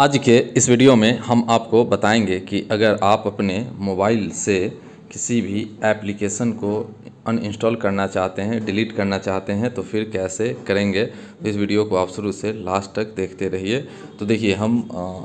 आज के इस वीडियो में हम आपको बताएंगे कि अगर आप अपने मोबाइल से किसी भी एप्लीकेशन को अनइंस्टॉल करना चाहते हैं डिलीट करना चाहते हैं तो फिर कैसे करेंगे तो इस वीडियो को आप शुरू से लास्ट तक देखते रहिए तो देखिए हम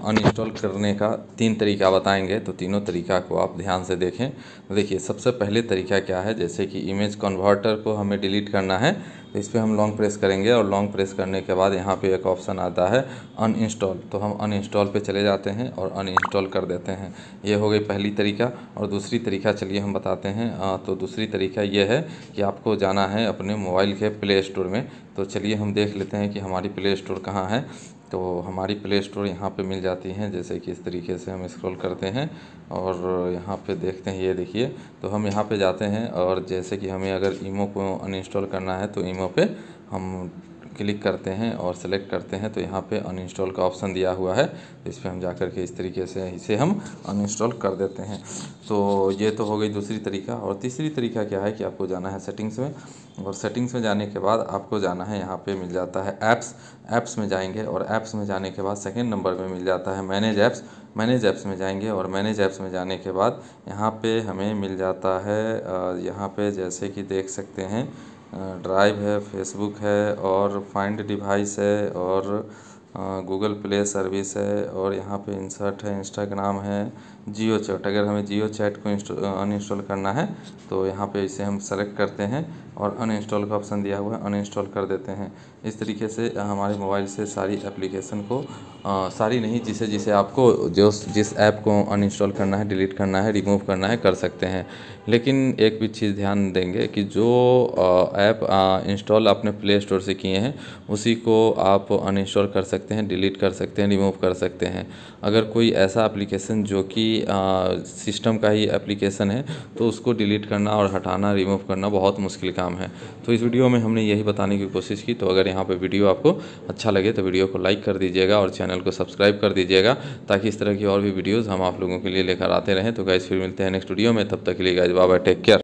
अनइंस्टॉल करने का तीन तरीका बताएंगे तो तीनों तरीका को आप ध्यान से देखें तो देखिए सबसे पहले तरीका क्या है जैसे कि इमेज कन्वर्टर को हमें डिलीट करना है तो इस पर हम लॉन्ग प्रेस करेंगे और लॉन्ग प्रेस करने के बाद यहाँ पर एक ऑप्शन आता है अनइंस्टॉल तो हम अनइंस्टॉल पर चले जाते हैं और अनइंस्टॉल कर देते हैं ये हो गई पहली तरीका और दूसरी तरीका चलिए हम बताते हैं तो दूसरी तरीका ये है कि आपको जाना है अपने मोबाइल के प्ले स्टोर में तो चलिए हम देख लेते हैं कि हमारी प्ले स्टोर कहाँ है तो हमारी प्ले स्टोर यहाँ पे मिल जाती हैं जैसे कि इस तरीके से हम स्क्रॉल करते हैं और यहाँ पे देखते हैं ये देखिए तो हम यहाँ पे जाते हैं और जैसे कि हमें अगर ईमो को अनइंस्टॉल करना है तो ईमो पे हम क्लिक करते हैं और सेलेक्ट करते हैं तो यहाँ पे अनइंस्टॉल का ऑप्शन दिया हुआ है तो इस पर हम जा कर के इस तरीके से इसे हम अनइंस्टॉल कर देते हैं तो ये तो हो गई दूसरी तरीका और तीसरी तरीका क्या है कि आपको जाना है सेटिंग्स में और सेटिंग्स में जाने के बाद आपको जाना है यहाँ पे मिल जाता है ऐप्स ऐप्स में जाएंगे और ऐप्स में जाने के बाद सेकेंड नंबर में मिल जाता है मैनेज ऐप्स मैनेज ऐप्स में जाएंगे और मैनेज ऐप्स में जाने के बाद यहाँ पे हमें मिल जाता है यहाँ पे जैसे कि देख सकते हैं ड्राइव है फेसबुक है और फाइंड डिवाइस है और गूगल प्ले सर्विस है और यहाँ पे इंसर्ट है इंस्टाग्राम है जियो चैट अगर हमें जियो चैट को अनइंस्टॉल करना है तो यहाँ पे इसे हम सेलेक्ट करते हैं और अनइंस्टॉल का ऑप्शन दिया हुआ है अनइंस्टॉल कर देते हैं इस तरीके से हमारे मोबाइल से सारी एप्लीकेशन को आ, सारी नहीं जिसे जिसे आपको जो जिस ऐप को अनइंस्टॉल करना है डिलीट करना है रिमूव करना है कर सकते हैं लेकिन एक भी चीज़ ध्यान देंगे कि जो ऐप इंस्टॉल आपने प्ले स्टोर से किए हैं उसी को आप अनइंस्टॉल कर सकते सकते हैं डिलीट कर सकते हैं रिमूव कर सकते हैं अगर कोई ऐसा एप्लीकेशन जो कि सिस्टम का ही एप्लीकेशन है तो उसको डिलीट करना और हटाना रिमूव करना बहुत मुश्किल काम है तो इस वीडियो में हमने यही बताने की कोशिश की तो अगर यहाँ पर वीडियो आपको अच्छा लगे तो वीडियो को लाइक कर दीजिएगा और चैनल को सब्सक्राइब कर दीजिएगा ताकि इस तरह की और भी वीडियोज़ हम आप लोगों के लिए लेकर आते रहें तो गाइज़ फिर मिलते हैं नेक्स्ट वीडियो में तब तक के लिए गाइज बाबा टेक केयर